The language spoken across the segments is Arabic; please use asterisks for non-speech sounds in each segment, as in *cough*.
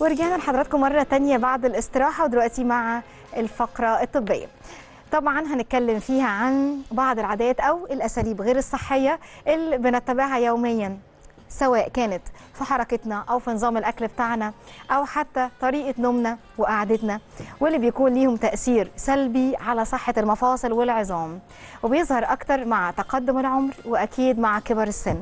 ورجعنا لحضراتكم مرة تانية بعد الاستراحة ودلوقتي مع الفقرة الطبية طبعا هنتكلم فيها عن بعض العادات أو الأساليب غير الصحية اللي بنتبعها يوميا سواء كانت في حركتنا أو في نظام الأكل بتاعنا أو حتى طريقة نومنا وقعدتنا واللي بيكون ليهم تأثير سلبي على صحة المفاصل والعظام وبيظهر أكتر مع تقدم العمر وأكيد مع كبر السن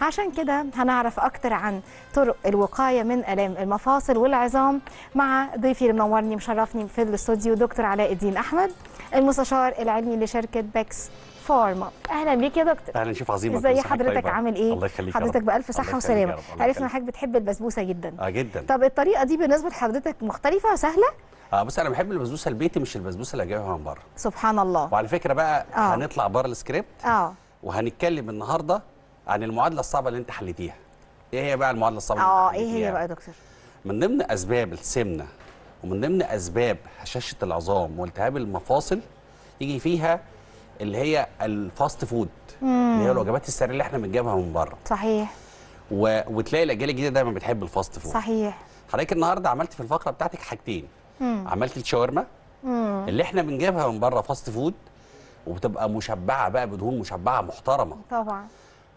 عشان كده هنعرف أكتر عن طرق الوقاية من آلام المفاصل والعظام مع ضيفي اللي منورني مشرفني في الاستوديو دكتور علاء الدين أحمد المستشار العلمي لشركة باكس فارما اهلا بيك يا دكتور اهلا شيف عظيم ازي طيب، حضرتك عامل ايه الله يخليك حضرتك بالف صحه وسلامه عرفنا حضرتك بتحب البسبوسه جدا اه جدا طب الطريقه دي بالنسبه لحضرتك مختلفه سهله اه بس انا بحب البسبوسه البيتي مش البسبوسه اللي جايبها من بره سبحان الله وعلى فكره بقى آه. هنطلع بره السكريبت اه وهنتكلم النهارده عن المعادله الصعبه اللي انت حليتيها ايه هي بقى المعادله الصعبه اه ايه هي بقى يا دكتور من ضمن اسباب السمنه ومن ضمن اسباب هشاشه العظام والتهاب المفاصل يجي فيها اللي هي الفاست فود مم. اللي هي الوجبات السريعه اللي احنا بنجيبها من بره صحيح و... وتلاقي الاجيال الجديده دايما بتحب الفاست فود صحيح حضرتك النهارده عملت في الفقره بتاعتك حاجتين مم. عملت الشاورما اللي احنا بنجيبها من بره فاست فود وبتبقى مشبعه بقى بدهون مشبعه محترمه طبعا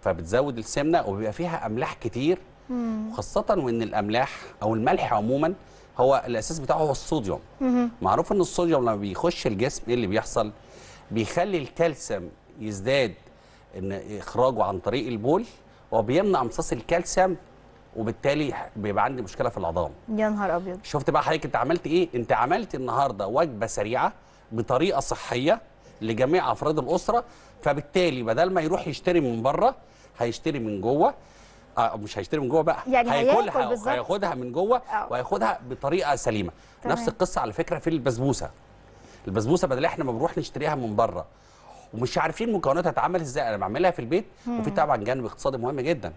فبتزود السمنه وبيبقى فيها املاح كتير مم. وان الاملاح او الملح عموما هو الاساس بتاعه هو الصوديوم مم. معروف ان الصوديوم لما بيخش الجسم ايه اللي بيحصل بيخلي الكالسيوم يزداد ان اخراجه عن طريق البول وبيمنع امتصاص الكالسيوم وبالتالي بيبقى عندي مشكله في العظام يا نهار ابيض شفت بقى حضرتك انت عملت ايه انت عملت النهارده وجبه سريعه بطريقه صحيه لجميع افراد الاسره فبالتالي بدل ما يروح يشتري من بره هيشتري من جوه آه مش هيشتري من جوه بقى يعني هياكلها هياخدها من جوه آه. وهياخدها بطريقه سليمه تمام. نفس القصه على فكره في البسبوسه البسبوسه بدل احنا ما بنروح نشتريها من بره ومش عارفين مكوناتها هتعمل ازاي انا بعملها في البيت وفي طبعا جانب اقتصادي مهم جدا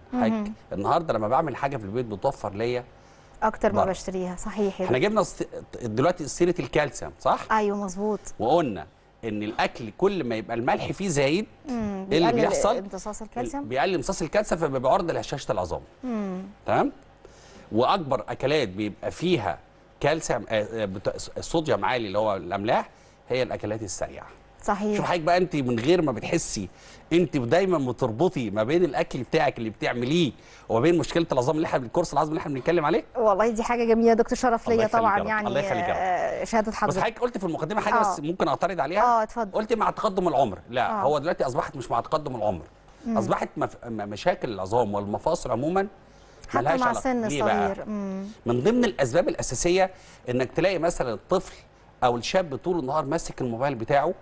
النهارده لما بعمل حاجه في البيت بتوفر ليا اكتر ما بشتريها صحيح احنا جبنا دلوقتي سيره الكالسيوم صح ايوه مظبوط وقلنا ان الاكل كل ما يبقى الملح فيه زايد ايه اللي بيحصل امتصاص الكالسيوم بيقلل امتصاص الكالسيوم فبيبقى عرضه لهشاشه العظام تمام واكبر اكلات بيبقى فيها كالسيوم آه، آه، صوديوم عالي اللي هو الاملاح هي الاكلات السريعه صحيح شوف حضرتك بقى انت من غير ما بتحسي انت دايما بتربطي ما بين الاكل بتاعك اللي بتعمليه وما بين مشكله العظام اللي احنا الكورس العظم اللي احنا بنتكلم عليه والله دي حاجه جميله يا دكتور شرف ليا طبعا جرب. يعني الله يخليك آه، شهاده حضرتك بس حضرتك قلت في المقدمه حاجه آه. بس ممكن اعترض عليها اه اتفضل قلت مع تقدم العمر لا آه. هو دلوقتي اصبحت مش مع تقدم العمر مم. اصبحت مف... مشاكل العظام والمفاصل عموما حتى مع سن صغير من ضمن الاسباب الاساسيه انك تلاقي مثلا الطفل او الشاب طول النهار ماسك الموبايل بتاعه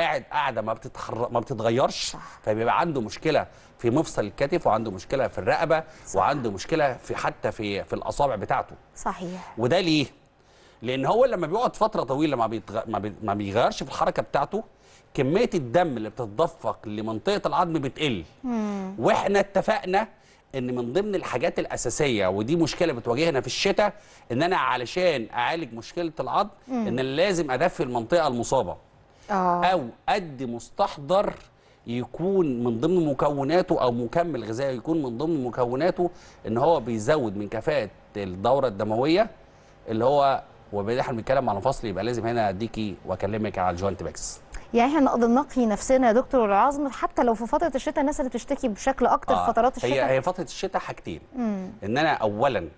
قاعد قاعده ما بتتخر... ما بتتغيرش صح. فبيبقى عنده مشكله في مفصل الكتف وعنده مشكله في الرقبه صح. وعنده مشكله في حتى في في الاصابع بتاعته صحيح وده ليه لان هو لما بيقعد فتره طويله ما بيتغ... ما, بي... ما بيغيرش في الحركه بتاعته كميه الدم اللي بتتدفق لمنطقه العظم بتقل مم. واحنا اتفقنا ان من ضمن الحاجات الاساسيه ودي مشكله بتواجهنا في الشتاء ان انا علشان اعالج مشكله العظم ان لازم ادفي المنطقه المصابه آه. او قد مستحضر يكون من ضمن مكوناته او مكمل غذائي يكون من ضمن مكوناته ان هو بيزود من كفاءه الدوره الدمويه اللي هو وبالتالي احنا بنتكلم على فصل يبقى لازم هنا اديكي واكلمك على الجوينت باكس يعني احنا نقدر نقي نفسنا يا دكتور العظم حتى لو في فتره الشتاء الناس اللي بتشتكي بشكل اكتر آه فترات الشتاء هي هي فتره الشتاء حاجتين ان انا اولا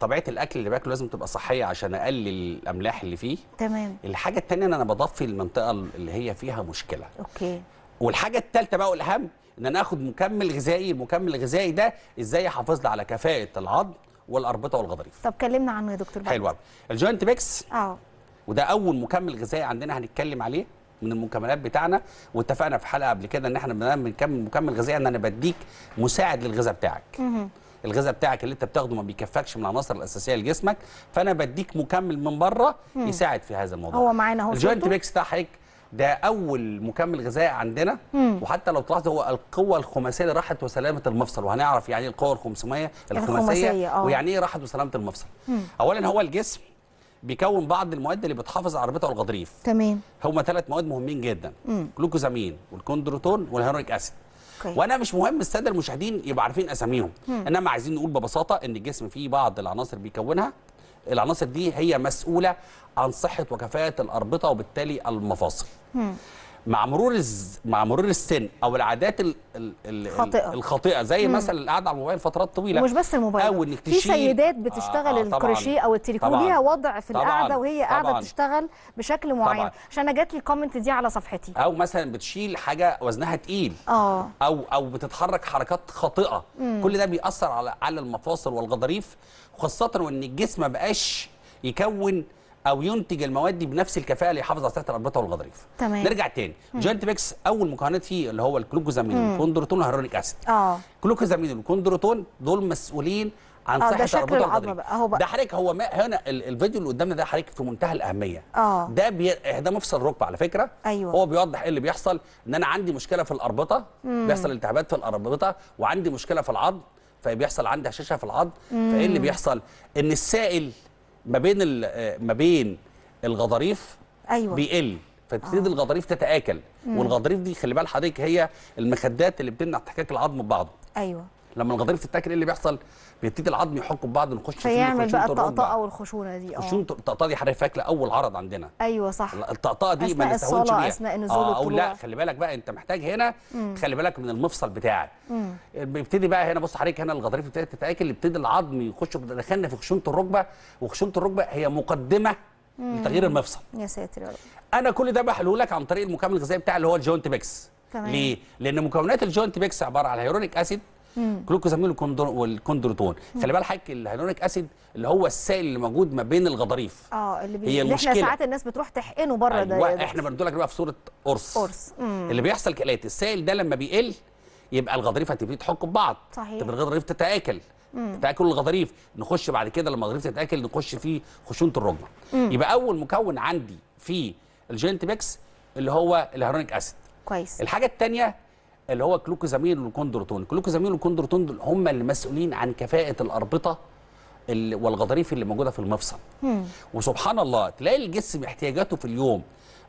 طبيعه الاكل اللي باكله لازم تبقى صحيه عشان اقلل الاملاح اللي فيه تمام الحاجه التانية انا بضفي المنطقه اللي هي فيها مشكله اوكي والحاجه التالتة بقى والاهم ان انا اخد مكمل غذائي المكمل الغذائي ده ازاي يحافظ لي على كفاءه العظم والاربطه والغضاريف طب كلمنا عنه يا دكتور حلو قوي الجوينت بيكس اه وده اول مكمل غذائي عندنا هنتكلم عليه من المكملات بتاعنا واتفقنا في حلقه قبل كده ان احنا بنكمل مكمل غذائي ان انا بديك مساعد للغذاء بتاعك الغذاء بتاعك اللي انت بتاخده ما بيكفكش من العناصر الاساسيه لجسمك فانا بديك مكمل من بره يساعد في هذا الموضوع هو معانا اهو الجوينت ميكس بتاع حضرتك ده اول مكمل غذائي عندنا مم. وحتى لو تلاحظ هو القوه الخماسيه لراحه وسلامه المفصل وهنعرف يعني ايه القوه الخماسيه الخماسيه آه. ويعني ايه راحه وسلامه المفصل مم. اولا هو الجسم بيكون بعض المواد اللي بتحافظ على ربيطه والغضريف تمام هما ثلاث مواد مهمين جدا مم. جلوكوزامين والكوندروتون والهيرونيك اسيد أوكي. وانا مش مهم الساده المشاهدين يبقوا عارفين اساميهم انما عايزين نقول ببساطه ان الجسم فيه بعض العناصر بيكونها العناصر دي هي مسؤوله عن صحه وكفاءه الاربطه وبالتالي المفاصل مع مرور الز... مع مرور السن او العادات ال... ال... ال... الخاطئه زي مم. مثلا القعده على الموبايل فترات طويله مش بس الموبايل او انك تشيل في سيدات بتشتغل آه, آه، الكروشيه او التليكو ليها وضع في طبعًا. القعده وهي قاعده بتشتغل بشكل معين طبعًا. عشان انا جات لي الكومنت دي على صفحتي او مثلا بتشيل حاجه وزنها تقيل اه او او بتتحرك حركات خاطئه مم. كل ده بيأثر على على المفاصل والغضاريف خاصه وان الجسم ما بقاش يكون او ينتج المواد دي بنفس الكفاءه اللي يحافظ على صحه الاربطه والغضاريف تمام نرجع تاني جوينت بيكس اول مكونات فيه اللي هو الكلوكوزامين والكوندروتون والهيرونيك اسيد اه كلوكوزامين والكوندروتون دول مسؤولين عن آه، صحه الاربطه والغضاريف ده حضرتك هو هنا الفيديو اللي قدامنا ده حضرتك في منتهى الاهميه اه ده بي... إيه، ده مفصل ركبه على فكره أيوة. هو بيوضح ايه اللي بيحصل ان انا عندي مشكله في الاربطه مم. بيحصل التهابات في الاربطه وعندي مشكله في العظم فبيحصل عندي هشاشه في العظم فايه اللي بيحصل ان السائل ما بين آه، ما بين الغضاريف أيوة. بيقل فتبتدي آه. الغضاريف تتاكل مم. والغضاريف دي خلي بال حضرتك هي المخدات اللي بتمنع احتكاك العظم ببعضه ايوه لما الغضاريف تتاكل ايه اللي بيحصل بيبتدي العظم يحك ببعض نخش فيعمل بقى الطقطقه والخشونه دي اه الطقطقه دي حضرتك اول عرض عندنا ايوه صح الطقطقه دي ما نستهونش بيها اثناء النزول آه او لا خلي بالك بقى انت محتاج هنا مم. خلي بالك من المفصل بتاعك بيبتدي بقى هنا بص حضرتك هنا الغضاريف بتبتدي تتاكل يبتدي العظم يخش دخلنا في خشونه الركبه وخشونه الركبه هي مقدمه لتغيير المفصل يا ساتر يا رب انا كل ده بحلوه لك عن طريق المكمل الغذائي بتاعي اللي هو الجوينت بيكس تمام ليه؟ لان مكونات الجوينت بيكس عباره عن هيرونيك اسيد جلوكوزامين والكوندروتون خلي بال حضرتك الهيالورونيك اسيد اللي هو السائل اللي موجود ما بين الغضاريف اه اللي, بي... هي اللي احنا ساعات الناس بتروح تحقنه بره أيوة ده, ده احنا لك بقى في صوره قرص قرص اللي بيحصل كالاتي السائل ده لما بيقل يبقى الغضاريف هتبتدي تحك ببعض صحيح تبقى الغضاريف تتاكل تاكل الغضاريف نخش بعد كده لما الغضاريف تتاكل نخش في خشونه الركبه يبقى اول مكون عندي في الجينت بيكس اللي هو الهيرونيك اسيد كويس الحاجه الثانيه اللي هو كلوكوزامين والكوندروتون كلوكوزامين والكوندروتون دول هم المسؤولين عن كفاءه الاربطه والغضاريف اللي موجوده في المفصل مم. وسبحان الله تلاقي الجسم احتياجاته في اليوم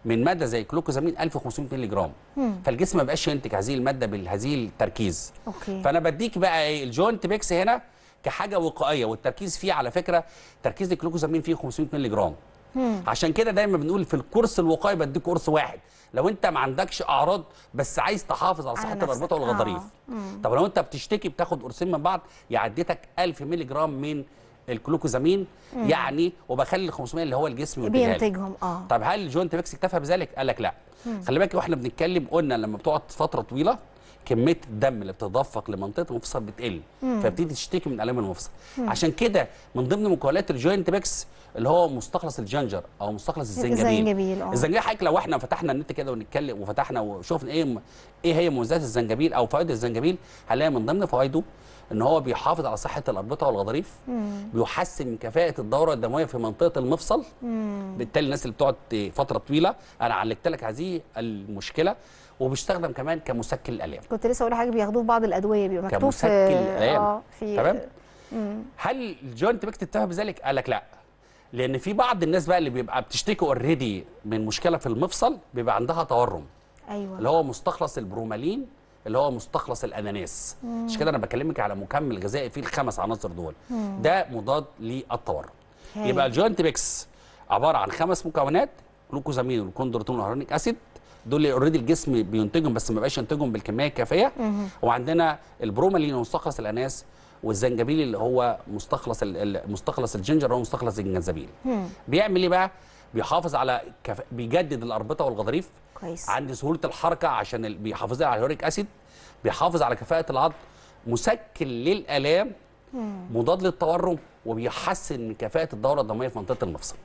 من ماده زي كلوكوزامين 1500 مللي جرام مم. فالجسم ما بقاش ينتج هذه الماده بهذه التركيز أوكي. فانا بديك بقى ايه الجوينت بيكس هنا كحاجه وقائيه والتركيز فيه على فكره تركيز الكلوكوزامين فيه 500 مللي جرام مم. عشان كده دايما بنقول في الكورس الوقائي بديك كورس واحد لو انت ما عندكش اعراض بس عايز تحافظ على صحه الاربطه والغضاريف آه. طب لو انت بتشتكي بتاخد قرصين من بعض يعديتك 1000 مللي جرام من الكلوكوزامين مم. يعني وبخلي ال 500 اللي هو الجسم بينتجهم اه طب هل الجوينت ميكس اكتفى بذلك؟ قال لك لا مم. خلي بالك واحنا بنتكلم قلنا لما بتقعد فتره طويله كميه الدم اللي بتتدفق لمنطقه المفصل بتقل فبتبتدي تشتكي من الام المفصل مم. عشان كده من ضمن مكونات الجوينت ميكس اللي هو مستخلص الجنجر او مستخلص الزنجبيل الزنجبيل اه الزنجبيل حضرتك لو احنا فتحنا النت كده ونتكلم وفتحنا وشوفنا ايه ايه هي مميزات الزنجبيل او فوائد الزنجبيل هنلاقي من ضمن فوائده ان هو بيحافظ على صحه الاربطه والغضاريف بيحسن من كفاءه الدوره الدمويه في منطقه المفصل مم. بالتالي الناس اللي بتقعد فتره طويله انا علقت لك هذه المشكله وبيستخدم كمان كمسكن الالام كنت لسه اقول حاجه بياخدوه في بعض الادويه بيبقى مكتوب كمسكن الالام آه في تمام مم. هل الجوينت بيكت تتهم بذلك قال لك لا لان في بعض الناس بقى اللي بيبقى بتشتكي اوريدي من مشكله في المفصل بيبقى عندها تورم ايوه اللي هو مستخلص البرومالين اللي هو مستخلص الاناناس مش كده انا بكلمك على مكمل غذائي فيه الخمس عناصر دول مم. ده مضاد للتورم يبقى الجوينت بيكس عباره عن خمس مكونات جلوكوزامين والكوندروتين والهيرونيك اسيد دول اللي اوريدي الجسم بينتجهم بس ما بقاش ينتجهم بالكميه الكافيه مم. وعندنا البرومالين ومستخلص الاناناس والزنجبيل اللي هو مستخلص مستخلص الجنجر هو مستخلص الجنزبيل بيعمل ايه بقى بيحافظ على كف... بيجدد الاربطه والغضاريف كويس عند سهوله الحركه عشان ال... بيحافظ على الهوريك اسيد بيحافظ على كفاءه العض مسكن للالام مضاد للتورم وبيحسن من كفاءه الدوره الدمويه في منطقه المفصل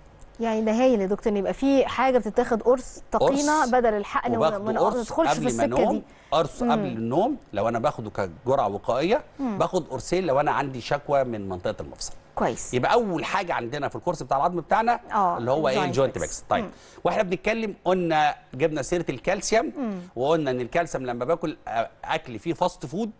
يعني ده هايل يا دكتور ان يبقى في حاجه بتتاخد قرص تقينا بدل الحقن وما ندخلش في السكه دي قرص قبل النوم لو انا باخده كجرعه وقائيه مم. باخد قرصين لو انا عندي شكوى من منطقه المفصل كويس يبقى اول حاجه عندنا في الكورس بتاع العظم بتاعنا أوه. اللي هو ايه الجوينت بيكس طيب مم. واحنا بنتكلم قلنا جبنا سيره الكالسيوم وقلنا ان الكالسيوم لما باكل اكل فيه فاست فود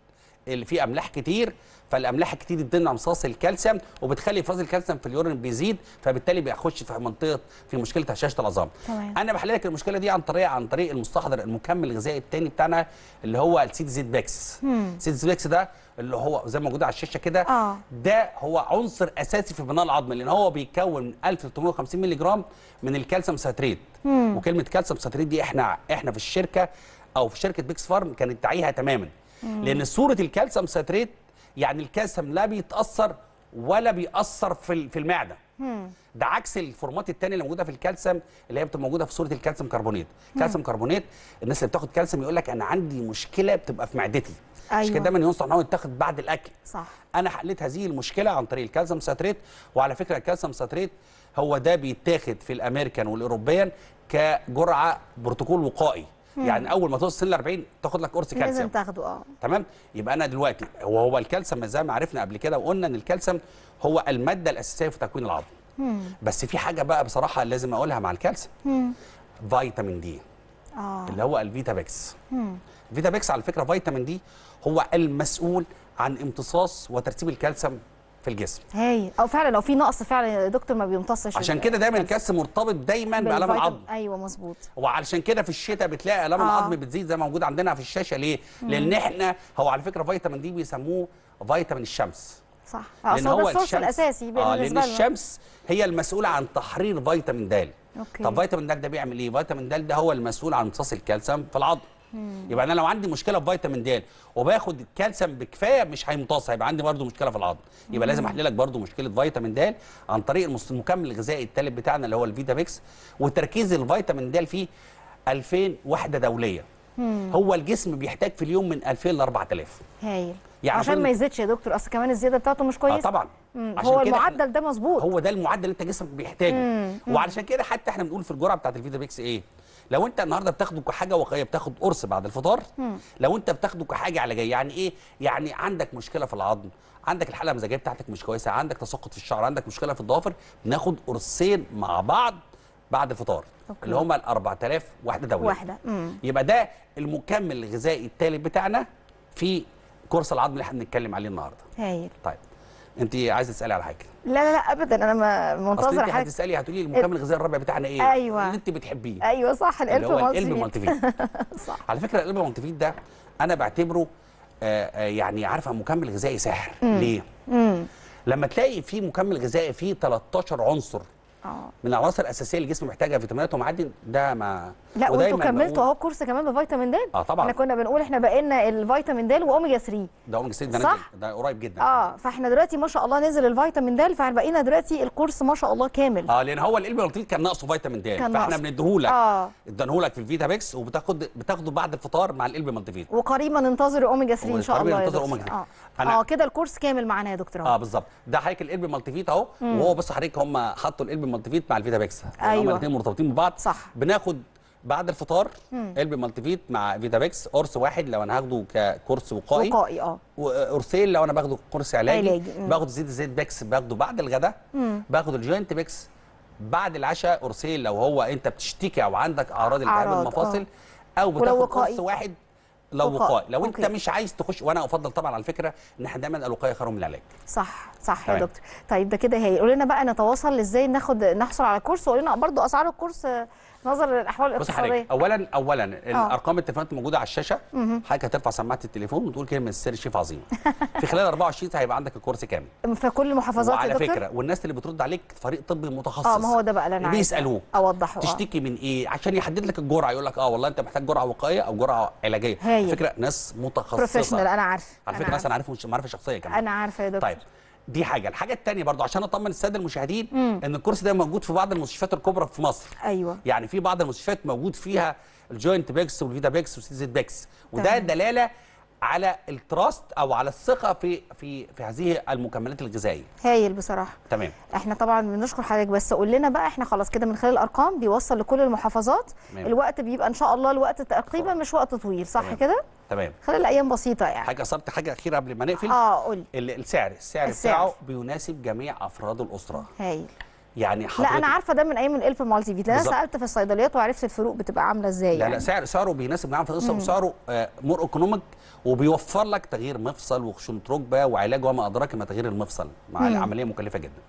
اللي فيه املاح كتير فالاملاح الكتير بتدينا امصاص الكالسيوم وبتخلي افراز الكالسيوم في اليورين بيزيد فبالتالي بيخش في منطقه في مشكله هشاشه العظام انا بحل لك المشكله دي عن طريق عن طريق المستحضر المكمل الغذائي الثاني بتاعنا اللي هو السيد زيد بيكس سيد زيد بيكس ده اللي هو زي ما موجود على الشاشه كده آه. ده هو عنصر اساسي في بناء العظم لان هو بيكون 1350 مللي جرام من الكالسيوم ساتريت وكلمه كالسيوم ساتريت دي احنا احنا في الشركه او في شركه بيكس فارم كانت تعيها تماما لان صوره الكالسيوم ساتريت يعني الكالسيوم لا بيتاثر ولا بيأثر في في المعده ده عكس الفورمات الثانيه اللي موجوده في الكالسيوم اللي هي بتبقى موجوده في صوره الكالسيوم كربونات كالسيوم كربونات الناس اللي بتاخد كالسيوم يقول لك انا عندي مشكله بتبقى في معدتي أيوة. عشان كده دايما ينصح ان هو يتاخد بعد الاكل صح انا حليت هذه المشكله عن طريق الكالسيوم ساتريت وعلى فكره الكالسيوم ساتريت هو ده بيتاخد في الامريكان والاوروبيان كجرعه بروتوكول وقائي يعني اول ما توصل ال 40 تاخد لك قرص كالسيوم لازم تاخده اه تمام يبقى انا دلوقتي هو هو الكالسيوم زي ما عرفنا قبل كده وقلنا ان الكالسيوم هو الماده الاساسيه في تكوين العظم بس في حاجه بقى بصراحه لازم اقولها مع الكالسيوم فيتامين دي آه. اللي هو الفيتا بيكس الفيتا بيكس على فكره فيتامين دي هو المسؤول عن امتصاص وترتيب الكالسيوم في الجسم هاي او فعلا لو في نقص فعلا دكتور ما بيمتصش عشان كده دايما الكس مرتبط دايما بالام العظم ايوه مظبوط وعلشان كده في الشتاء بتلاقي الام آه. العظم بتزيد زي ما موجود عندنا في الشاشه ليه مم. لان احنا هو على فكره فيتامين دي بيسموه فيتامين الشمس صح آه، لان هو الشمس الاساسي آه لان الشمس هي المسؤوله عن تحرير فيتامين د أوكي. طب فيتامين د ده بيعمل ايه فيتامين د ده هو المسؤول عن امتصاص الكالسيوم في العظم يبقى انا لو عندي مشكله في فيتامين د وباخد الكالسيوم بكفايه مش هيمتص هيبقى عندي برده مشكله في العظم يبقى لازم احل لك برده مشكله فيتامين د عن طريق المكمل الغذائي الثالث بتاعنا اللي هو الفيتاميكس وتركيز الفيتامين د فيه 2000 وحده دوليه هو الجسم بيحتاج في اليوم من 2000 ل 4000 هايل يعني عشان ما يزيدش يا دكتور اصل كمان الزياده بتاعته مش كويسه اه طبعا عشان هو المعدل ده مظبوط هو ده المعدل اللي انت جسمك بيحتاجه وعلشان كده حتى احنا بنقول في الجرعه بتاعت الفيتاميكس ايه لو انت النهارده بتاخده كحاجه وقائيه بتاخد قرص بعد الفطار لو انت بتاخده كحاجه علاجيه يعني ايه يعني عندك مشكله في العظم عندك الحاله المزاجيه بتاعتك مش كويسه عندك تساقط في الشعر عندك مشكله في الضوافر بناخد قرصين مع بعض بعد الفطار أوكي. اللي هم ال 4000 وحده دوليه واحده مم. يبقى ده المكمل الغذائي التالي بتاعنا في كورس العظم اللي احنا بنتكلم عليه النهارده هايل طيب انت عايزه تسالي على حاجه لا لا لا ابدا انا ما منتظره حاجه انت هتسالي هتقولي المكمل إيه؟ الغذائي الرابع بتاعنا ايه أيوة. اللي انت بتحبيه ايوه صح القلب مالتيفيت *laughs* صح على فكره القلب مالتيفيت ده انا بعتبره آه،, آه يعني عارفه مكمل غذائي سحر ليه مم. لما تلاقي في مكمل غذائي فيه 13 عنصر أوه. من العناصر الاساسيه اللي الجسم محتاجها فيتامينات ومعادن ده ما لا وانتوا كملتوا اهو كورس كمان بفيتامين د اه طبعا احنا كنا بنقول احنا بقينا الفيتامين د واوميجا 3 ده اوميجا 3 ده صح؟ ده قريب جدا اه فاحنا دلوقتي ما شاء الله نزل الفيتامين د فبقينا دلوقتي الكورس ما شاء الله كامل اه لان هو القلب اللطيف كان ناقصه فيتامين د فاحنا بنديهولك اه ادانهولك في الفيتا بيكس وبتاخد بتاخده بعد الفطار مع القلب المنتفيد وقريبا ننتظر الاوميجا 3 ان شاء الله ننتظر اوميجا 3 آه. اه كده الكورس كامل معانا يا دكتور اه بالظبط ده حضرتك القلب الملتفيت اهو وهو بص حضرتك هم حطوا القلب بالمالتيفيت مع الفيتا باكس يعني ايوه هما الاثنين مرتبطين ببعض صح بناخد بعد الفطار قلب مالتيفيت مع باكس قرص واحد لو انا هاخده ككورس وقائي وقائي اه وقرصين لو انا باخده كورس علاجي, علاجي. باخد زيت الزيت باكس باخده بعد الغداء باخد الجوينت باكس بعد العشاء قرصين لو هو انت بتشتكي او عندك اعراض التهاب المفاصل آه. او بتاخد قرص واحد لو وقائي لو انت مش عايز تخش وانا افضل طبعا على فكره ان احنا دايما الوقايه خير من العلاج صح صح يا دكتور طيب ده كده هي قول لنا بقى نتواصل ازاي ناخد نحصل على كورس وقول لنا برضو اسعار الكورس نظرا للاحوال الاقتصاديه اولا اولا آه. الارقام التليفونات موجوده على الشاشه حضرتك هترفع سماعه التليفون وتقول كلمه السر شيف عظيمه *laughs* في خلال 24 ساعه هيبقى عندك الكورس كامل في كل المحافظات وعلى فكره والناس اللي بترد عليك فريق طبي متخصص اه ما هو ده بقى اللي انا عايز بيسالوه اوضحه آه. تشتكي من ايه عشان يحدد لك الجرعه يقول لك اه والله انت محتاج جرعه وقائيه او جرعه علاجيه هي. فكره ناس متخصصه بروفيشنال انا عارف على فكره انا عارف. ناس انا عارفهم معرفه شخصيه كمان انا عارفه يا دكتور طيب دي حاجه الحاجه الثانيه برضو عشان اطمن الساده المشاهدين مم. ان الكرسي ده موجود في بعض المستشفيات الكبرى في مصر ايوه يعني في بعض المستشفيات موجود فيها الجوينت بيكس والفيتا بيكس والسيزيت بيكس وده دلاله على التراست او على الثقه في في في هذه المكملات الغذائيه هايل بصراحه تمام احنا طبعا بنشكر حضرتك بس قول لنا بقى احنا خلاص كده من خلال الارقام بيوصل لكل المحافظات تمام. الوقت بيبقى ان شاء الله الوقت تقريبا مش وقت طويل صح كده تمام خلال ايام بسيطه يعني حاجه صرت حاجه اخيره قبل ما نقفل اه قول السعر السعر, السعر بتاعه بيناسب جميع افراد الاسره هايل يعني حضرتك لا انا عارفه ده من ايام الالف فيت انا سالت في الصيدليات وعرفت الفروق بتبقى عامله ازاي لا يعني. لا سعر سعره بيناسب معاهم في القصه وسعره مور آه، اكونوميك وبيوفر لك تغيير مفصل وخشونه ركبه وعلاج وما ادراك ما تغيير المفصل مع العمليه مكلفه جدا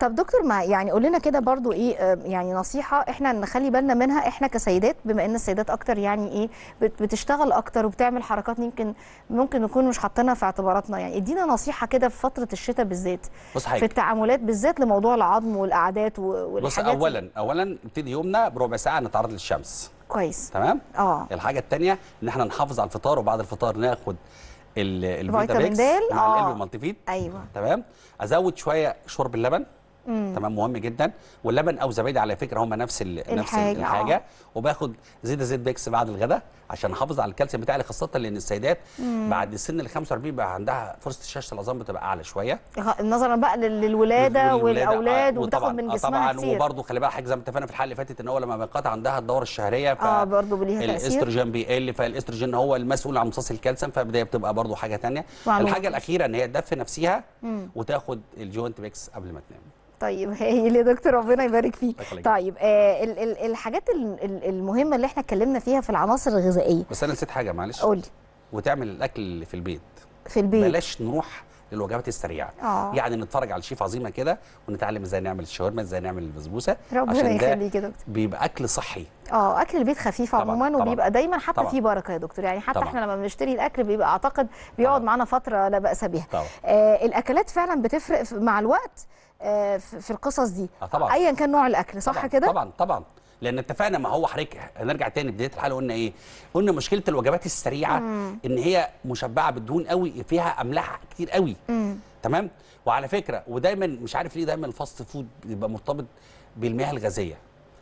طب دكتور ما يعني قول لنا كده برضو ايه آه، يعني نصيحه احنا نخلي بالنا منها احنا كسيدات بما ان السيدات اكتر يعني ايه بتشتغل اكتر وبتعمل حركات يمكن ممكن نكون مش حاطينها في اعتباراتنا يعني ادينا نصيحه كده في فتره الشتاء بالذات في التعاملات بالذات لموضوع العظم والقعدات والحاجات بص اولا اولا نبتدي يومنا بربع ساعه نتعرض للشمس كويس تمام اه الحاجه الثانيه ان احنا نحافظ على الفطار وبعد الفطار ناخد الفيتامين د مع القلب آه. المالتيفيت ايوه تمام ازود شويه شرب اللبن تمام مهم جدا واللبن او زبادي على فكره هم نفس ال... نفس الحاجه آه. وباخد زيت زيت بيكس بعد الغداء عشان احافظ على الكالسيوم بتاعي خاصه لان السيدات مم. بعد سن ال 45 بقى عندها فرصه شاشه العظام بتبقى اعلى شويه نظرا بقى للولاده والاولاد آه، وبتاخد من آه، جسمها كتير طبعا وبرده خلي بالك حاجه زي ما اتفقنا في الحلقه اللي فاتت ان هو لما بيقات عندها الدوره الشهريه ف اه برضه ليها الاستروجين بيقل فالاستروجين هو المسؤول عن امتصاص الكالسيوم فبدايه بتبقى برده حاجه ثانيه الحاجه الاخيره ان هي تدفي نفسها مم. وتاخد الجوينت بيكس قبل ما تنام طيب *laughs* هايل يا دكتور ربنا يبارك فيك طيب آه ال ال الحاجات المهمه اللي احنا اتكلمنا فيها في العناصر الغذائيه بس انا نسيت حاجه معلش قولي وتعمل الاكل في البيت في البيت بلاش نروح للوجبات السريعه آه. يعني نتفرج على شيف عظيمه كده ونتعلم ازاي نعمل الشاورما ازاي نعمل البسبوسه ربنا يخليك يا دكتور بيبقى اكل صحي اه اكل البيت خفيف عموما وبيبقى دايما حتى طبعًا. فيه بركه يا دكتور يعني حتى طبعًا. احنا لما بنشتري الاكل بيبقى اعتقد بيقعد معانا فتره لا باس بها آه الاكلات فعلا بتفرق مع الوقت آه، في القصص دي آه، طبعا ايا كان نوع الاكل صح كده طبعا طبعا لان اتفقنا ما هو حضرتك هنرجع تاني بدايه الحلقه قلنا ايه قلنا مشكله الوجبات السريعه مم. ان هي مشبعه بالدهون قوي فيها املاح كتير قوي مم. تمام وعلى فكره ودايما مش عارف ليه دايما الفاست فود بيبقى مرتبط بالمياه الغازيه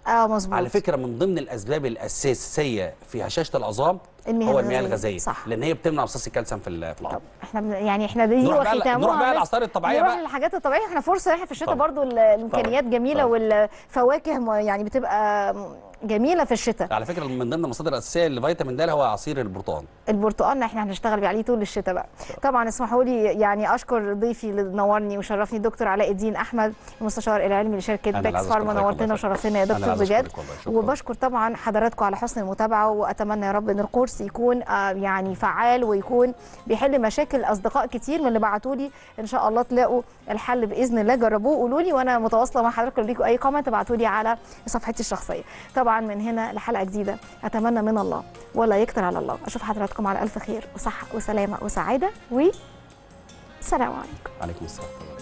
اه مظبوط على فكره من ضمن الاسباب الاساسيه في هشاشه العظام المياه هو المياه الغازيه صح. لان هي بتمنع امتصاص الكالسيوم في في طب احنا يعني احنا دي نروح بقى نروح بقى الاعصار الطبيعيه نروح بقى للحاجات الطبيعيه احنا فرصه احنا في الشتاء برضو الامكانيات جميله طبعا. والفواكه يعني بتبقى جميله في الشتاء على فكره من ضمن المصادر الاساسيه لفيتامين د هو عصير البرتقال البرتقال احنا هنشتغل عليه طول الشتاء بقى طبعا اسمحوا لي يعني اشكر ضيفي اللي نورني وشرفني الدكتور علاء الدين احمد المستشار العلمي لشركه باكس فارما نورتنا وشرفتنا يا دكتور بجد وبشكر طبعا حضراتكم على حسن المتابعه واتمنى يا رب ان القرص الشخص يكون آه، يعني فعال ويكون بيحل مشاكل اصدقاء كتير من اللي بعتوا لي ان شاء الله تلاقوا الحل باذن الله جربوه قولوا لي وانا متواصله مع حضراتكم ليكم اي كومنت ابعتوا لي على صفحتي الشخصيه طبعا من هنا لحلقه جديده اتمنى من الله ولا يكتر على الله اشوف حضراتكم على الف خير وصحه وسلامه وسعاده و السلام عليكم وعليكم السلام